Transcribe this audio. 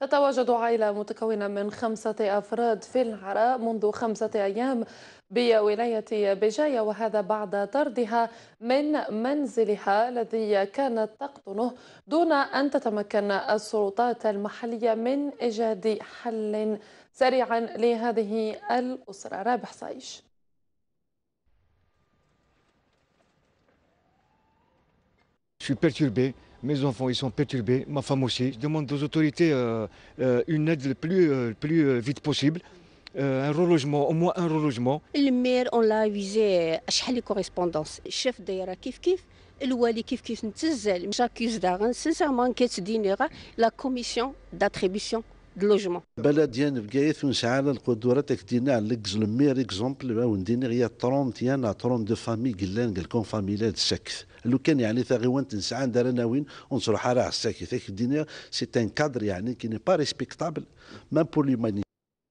تتواجد عائلة متكونة من خمسة أفراد في العراء منذ خمسة أيام بولاية بجاية وهذا بعد طردها من منزلها الذي كانت تقطنه دون أن تتمكن السلطات المحلية من إيجاد حل سريعا لهذه الأسرة رابح صايش Je suis perturbé Mes enfants, ils sont perturbés, ma femme aussi. Je demande aux autorités euh, euh, une aide le plus, euh, vite possible. un relogement, au moins un relogement. Le maire, on l'a avisé à les correspondances. Chef d'ailleurs, kif kif. Wali كيف كيف quest sincèrement qu'il سينسيرمون كتديني La commission d'attribution. دلوجما بلد ديال بقايث ونسعى على ليكز لو على ليكزلمير اكزومبل وندينا غير 30 ديالنا 30 دو فامي قلان قال كون فامي لا السكث لو كان يعني ثغيوان تنسعى دار انا وين ونصرح على السكث دينا سي ان كادر يعني كي با ريسبكتابل مام بور لي